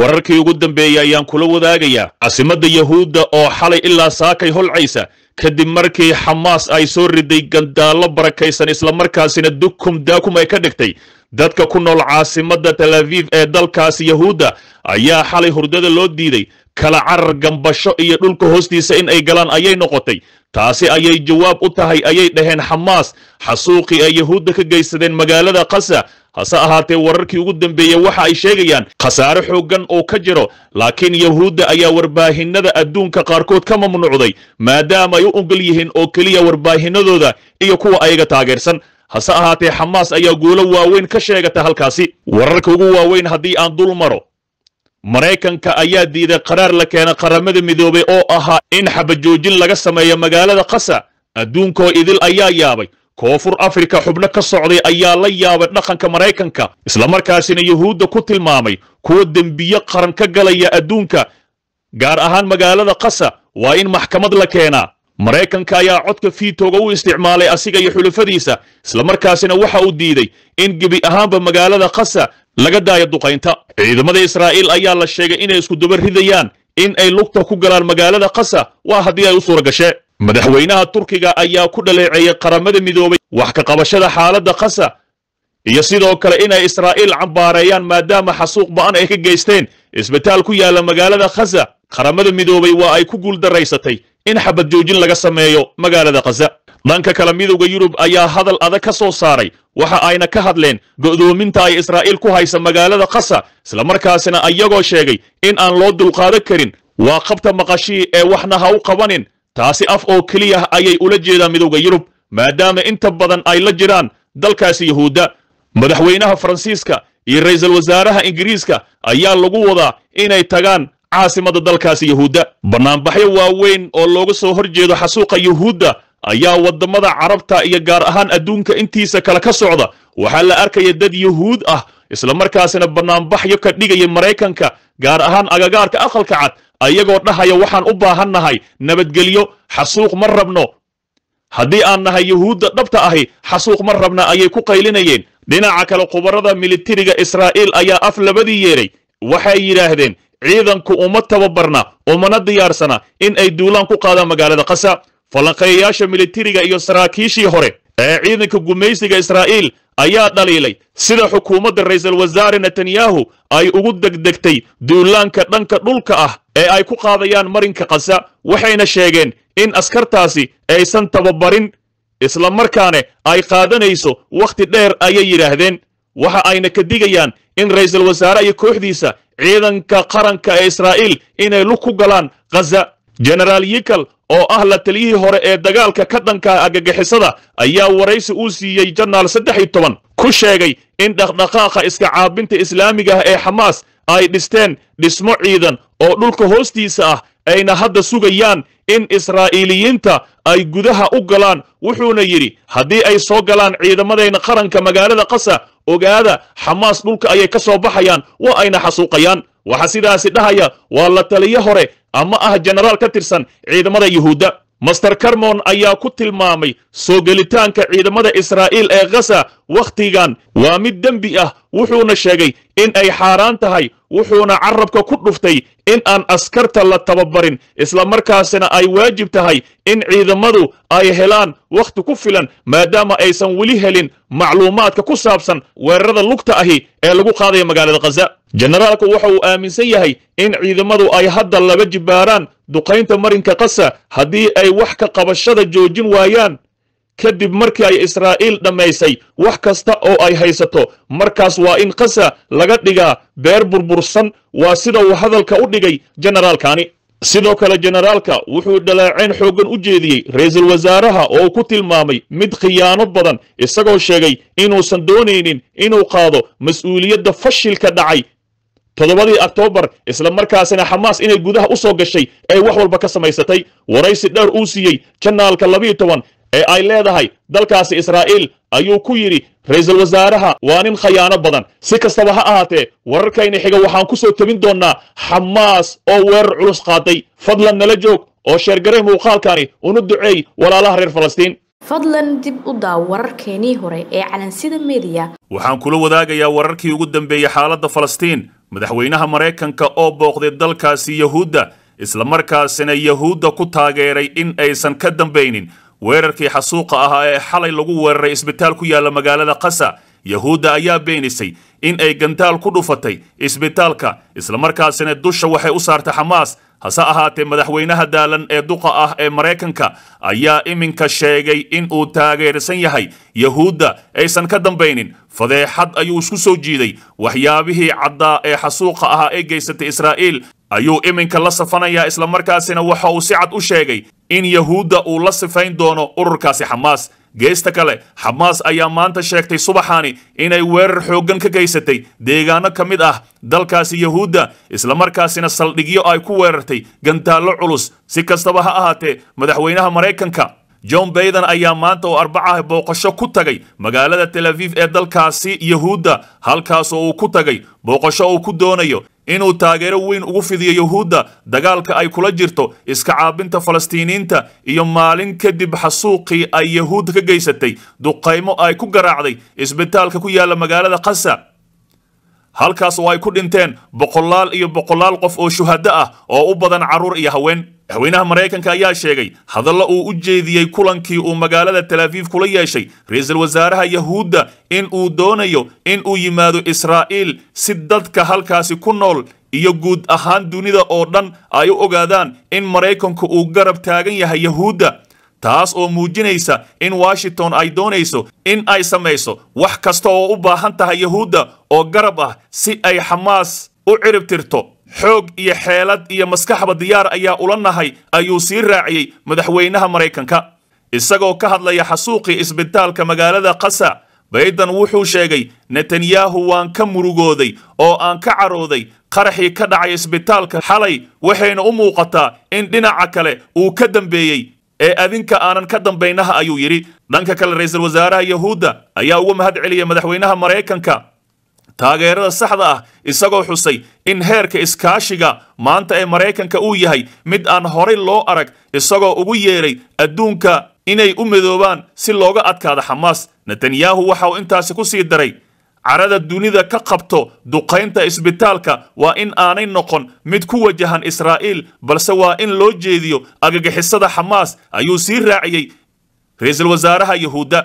wararkii ugu dambeeyey ayaan kula wadaagayaa caasimadda yahuudda oo xalay ilaa saakay holcaysa kadib markii xamaas ay soo riday gandaallo barakaysan isla markaasina dukum daakum ay ka dhigtay dadka ku nool caasimadda talaviif ee dalkaasi yahuudda ayaa xalay hurdada loo diiday kala carar gambasho iyo dhulka hoostiisa in ay galaan ayay noqotay taasi ayay jawaab u tahay ayay dhaheen xamaas xasuuqii ay yahuudda ka geysadeen magaalada khasa hase ahaatee wararkii ugu dambeeyey waxa ay sheegayaan khasaare xooggan oo ka jiro laakiin yahuudda ayaa warbaahinada adduunka qaarkood ka mamnuucday maadaama ay u ogol yihiin oo keliya warbaahinadooda iyo kuwa ayaga taageersan hase ahaatee xamaas ayaa guulo waaweyn ka sheegata halkaasi wararka ugu waaweyn haddii aan dul maro maraykanka ayaa diiday qaraar la keena qaramada midoobay oo ahaa in xabajoojin laga sameeyo magaalada khasa adduunkoo idil ayaa yaabay koonfur afrika xubno ka socday ayaa la yaabay dhaqanka maraykanka isla markaasina yuhuudda ku tilmaamay kuwa dembiyo qaran ka galaya adduunka gaar ahaan magaalada khasa waa in maxkamad la keenaa maraykanka ayaa codka fiitoga u isticmaalay asiga iyo xulufadiisa markaasina waxa uu diiday in gebi ahaanba magaalada khasa laga daaya duqaynta ciidamada israa'iil ayaa la sheegay inay isku daba ridayaan in ay lugta ku galaan magaalada kasa waa haddii ay u suura gashee madaxweynaha turkiga ayaa ku dhaleeceeyey qaramada midoobay wax ka qabashada xaaladda kasa iyo sidoo kale inay israa'iil cambaareeyaan maadaama xasuuq ba'an ay ka geysteen isbitaal ku yaalla magaalada khasa qaramada midoobay waa ay ku guuldaraysatay in xabad joojin laga sameeyo magaalada khasa dhanka kale midowda yurub ayaa hadal adag ka soo saaray waxa ayna ka hadleen go'doominta ay israa'iil ku haysa magaalada khasa markaasina iyagoo sheegay in aan loo dulqaado karin waa qabta maqashii ee waxna ha u qabanin taasi af oo keliyah ayay ula jeedaan midowda yurub maadaama inta badan ay la jiraan dalkaasi yuhuudda madaxweynaha faransiiska iyo ra'iisul wasaaraha ingiriiska ayaa lagu wadaa inay tagaan caasimada dalkaasi yuhuudda bannaanbaxyo waaweyn oo looga soo hor jeedo xasuuqa yuhuudda ayaa waddamada carabta iyo gaar ahaan adduunka intiisa kale ka socda waxaa la arkaya dad yuhuud ah islamarkaasina markaasina bannaanbaxyo ka dhigaya maraykanka gaar ahaan agagaarka aqalka cad ayagoo dhahaya waxaan u baahan nahay nabadgelyo xasuuq ma rabno haddii aan nahay yuhuudda dhabta ahi xasuuq ma rabna ayay ku qaylinayeen dhinaca kale khubarada militariga israa'iil ayaa af labadii yeedhay waxay yidhaahdeen ciidanku uma tababarna umana diyaarsana in ay duulaan ku qaadaan magaalada qasa falanqayayaasha militariga iyo saraakiishii hore ee ciidanka gumaysiga israa'iil ayaa dhaliilay sida xukuumadda ra'iisul wasaare netanyahu ay ugu degdegtay duulaanka dhanka dhulka ah ee ay ku qaadayaan marinka kasa waxayna sheegeen in askartaasi aysan tababarin isla markaane ay qaadanayso wakhti dheer ayay yidhaahdeen waxa ayna ka digayaan in ra'iisul wasaare iyo kooxdiisa ciidanka qaranka ee israa'iil inay lug ku galaan khaza genaraal yikal oo ah la taliyihii hore ee dagaalka ka dhanka agagixisada ayaa waraysi uu siiyey janaal saddex iyo toban ku sheegay in dhaqdhaqaaqa iska caabinta islaamiga ah ee xamaas ay dhisteen dhismo ciidan oo dhulka hoostiisa ah ayna hadda sugayaan in israa'iiliyiinta ay gudaha u galaan wuxuuna yidhi haddii ay soo galaan ciidamadayna qaranka magaalada qasa ogaada xamaas dhulka ayay ka soo baxayaan waa ayna xasuuqayaan waxaa sidaasi dhahaya waa la taliyo hore ama ah jenaraal ka tirsan ciidamada yuhuudda master karmon ayaa ku tilmaamay soo gelitaanka ciidamada israa'iil ee khasa wakhtigan waa mid dembi ah wuxuuna sheegay in ay xaaraan tahay wuxuuna carabka ku dhuftay in aan askarta la tababarin isla markaasina ay waajib tahay in ciidamadu ay helaan wakhti ku filan maadaama aysan weli helin macluumaadka ku saabsan weerarada lugta ahi ee lagu qaadaya magaalada khaza jenaraalku waxa uu aaminsan yahay in ciidamadu ay hadda laba jibaaraan duqaynta marinka kasa haddii ay wax ka qabashada joojin waayaan kadib markii ay israa'iil dhammaysay wax kasta oo ay haysato markaas waa in qasa laga dhigaa beer burbursan waa sida uu hadalka u dhigay jenaraalkani sidoo kale jenaraalka wuxuu dhaleecayn xooggan u jeediyey ra'iisul wasaaraha oo uu ku tilmaamay mid khiyaano badan isagoo sheegay inuusan doonaynin inuu qaado mas-uuliyadda fashilka dhacay toddobadii oktoobar isla markaasina xamaas inay gudaha u soo gashay ay wax walba ka samaysatay waraysi dhowr uu siiyey janaalka labiiy toban ee ay leedahay dalkaasi israa'iil ayuu ku yidhi ra'iisul wasaaraha waa nin khayaano badan si kastaba ha ahaatee wararkayna xiga waxaan ku soo tebin doonnaa xamaas oo weerar culus qaaday fadlan nala joog oo sheergaree muuqaalkani una duceey walaalaha reer falastiin fadlan dib u daaw wararkeenii hore ee calansida meediya waxaan kula wadaagayaa wararkii ugu dambeeyey xaaladda falastiin madaxweynaha maraykanka oo booqday dalkaasi yahuudda isla markaasina yahuudda ku taageeray in aysan ka dambaynin weerarkii xasuuqa ahaa ee xalay lagu weeraray isbitaal ku yaalla magaalada qasa yahuudda ayaa beenisay in ay gantaal ku dhufatay isbitaalka islamarkaasina dusha waxay u saartay xamaas hase ahaatee madaxweynaha daalan ee duqa ah ee maraykanka ayaa iminka sheegay in uu taageersan yahay yahuudda aysan ka dambaynin fadeexad ayuu isku soo jiiday waxyaabihii caddaa ee xasuuqa ahaa ee geysatay israa'iil ayuu iminka la safanayaa isla markaasina waxa uu si cad u sheegay in yahuudda uu la sifayn doono ururkaasi xamaas geesta kale xamaas ayaa maanta sheegtay subaxani inay weerar xooggan ka gaysatay deegaano ka mid ah dalkaasi yahuudda isla markaasina saldhigyo ay ku weerartay gantaallo culus si kastaba ha ahaatee madaxweynaha maraykanka john bayden ayaa maanta oo arbacaha booqasho ku tagay magaalada tel aviv ee dalkaasi yahuudda halkaas oo uu ku tagay booqasho uu ku doonayo inuu taageero weyn ugu fidiyo yuhuudda dagaalka ay kula jirto iska caabinta falastiiniinta iyo maalin kadib xasuuqii ay yahuud ka geysatay duqaymo ay ku garaacday isbitaalka ku yaalla magaalada qasa halkaas oo ay ku dhinteen boqolaal iyo boqolaal qof oo shuhado ah oo u badan carruur iyo haween madaxweynaha maraykanka ayaa sheegay hadallo uu u jeediyey kulankii uu magaalada talafiif kula yeeshay ra-iisul wasaaraha yahuudda in uu doonayo in uu yimaado israa'iil si dadka halkaasi ku nool iyo guud ahaan dunida oo dhan ay u ogaadaan in maraykanku uu garab taagan yahay yahuudda taas oo muujinaysa in washington ay doonayso in ay samayso wax kasta oo u baahan tahay yahuudda oo garab ah si ay xamaas u cirib tirto xoog iyo xeelad iyo maskaxba diyaar ayaa ula nahay ayuu sii raaciyey madaxweynaha maraykanka isagoo ka hadlaya xasuuqii isbitaalka magaalada qasa bayden wuxuu sheegay netanyahu waan ka murugooday oo aan ka carooday qaraxii ka dhacay isbitaalka xalay waxayna u muuqataa in dhinaca kale uu ka dambeeyey ee adinka aanan ka dambaynaha ayuu yidhi dhanka kale ra-iisul wasaaraha yahuudda ayaa ugu mahad celiyay madaxweynaha maraykanka taageerada saxda ah isagoo xusay in heerka iskaashiga maanta ee maraykanka uu yahay mid aan horay loo arag isagoo ugu yeedhay adduunka inay u midoobaan si looga adkaado xamaas netanyahu waxa uu intaasi ku sii daray carada dunida ka qabto duqaynta isbitaalka waa in aanay noqon mid ku wajahan israa'iil balse waa in loo jeediyo agagixisada xamaas ayuu sii raaciyey ra-iisul wasaaraha yuhuudda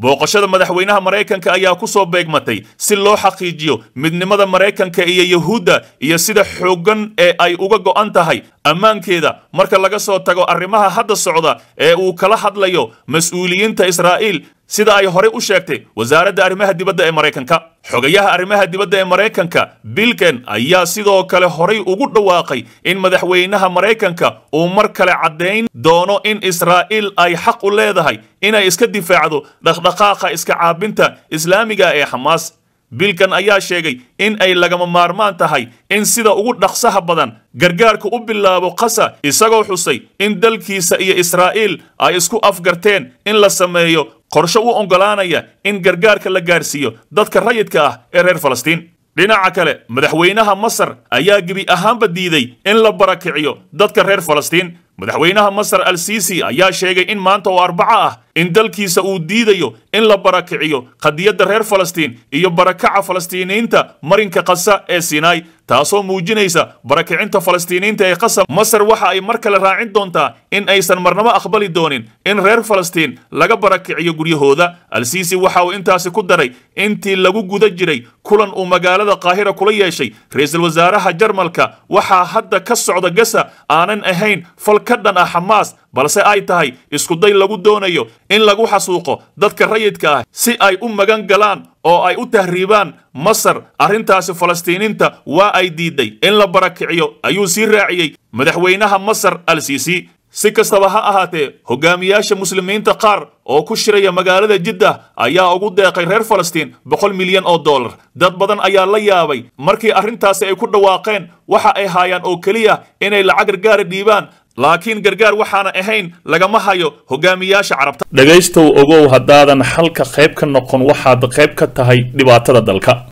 booqashada madaxweynaha maraykanka ayaa ku soo beegmatay si loo xaqiijiyo midnimada maraykanka iyo yuhuudda iyo sida xooggan ee ay uga go'an tahay ammaankeeda marka laga soo tago arrimaha hadda socda ee uu kala hadlayo mas-uuliyiinta israa'iil sida ay horey u sheegtay wasaaradda arrimaha dibadda ee maraykanka xogayaha arrimaha dibadda ee maraykanka bilken ayaa sidoo kale horay ugu dhawaaqay in madaxweynaha maraykanka uu mar kale caddayn doono in israa'iil ay xaq u leedahay inay iska difaacdo dhaqdhaqaaqa iska caabinta islaamiga ee xamaas bilkan ayaa sheegay in ay lagama maarmaan tahay in sida ugu dhaqsaha badan gargaarka u bilaabo qasa isagoo xusay in dalkiisa iyo israa'iil ay isku afgarteen in la sameeyo qorshe u oggolaanaya in gargaarka la gaarsiiyo dadka rayidka ah ee reer falastiin dhinaca kale madaxweynaha masar ayaa gebi ahaanba diiday in la barakiciyo dadka reer falastiin madaxweynaha masar al siisi ayaa sheegay in maanta oo arbaco ah in dalkiisa uu diidayo in la barakiciyo qadiyadda reer falastiin iyo barakaca falastiiniinta marinka kasa ee sinai taasoo muujinaysa barakicinta falastiiniinta ee qasa masar waxa ay mar kale raacin doontaa in aysan marnabo aqbali doonin in reer falastiin laga barakiciyo guryahooda alsiisi waxa uu intaasi ku daray intii lagu guda jiray kulan uu magaalada qaahira kula yeeshay ra-iisul wasaaraha jarmalka waxaa hadda ka socda gasa aanan ahayn fal ka dhan ah xamaas balse ay tahay iskuday lagu doonayo in lagu xasuuqo dadka rayidka ah si ay u magan galaan oo ay u tahriibaan masar arrintaasi falastiiniinta waa ay diidday in la barakiciyo ayuu sii raaciyey madaxweynaha masar al siisi si kastaba ha ahaatee hogaamiyaasha muslimiinta qaar oo ku shiraya magaalada jiddah ayaa ugu deeqay reer falastiin boqol milyan oo dollar dad badan ayaa la yaabay markii arrintaasi ay ku dhawaaqeen waxa ay haayaan oo keliya inay lacag gargaara dhiibaan laakiin gargaar waxaana ahayn lagama hayo hogaamiyaasha carabta dhegaystow ogow haddaadan xalka qayb ka noqon waxaad qayb ka tahay dhibaatada dalka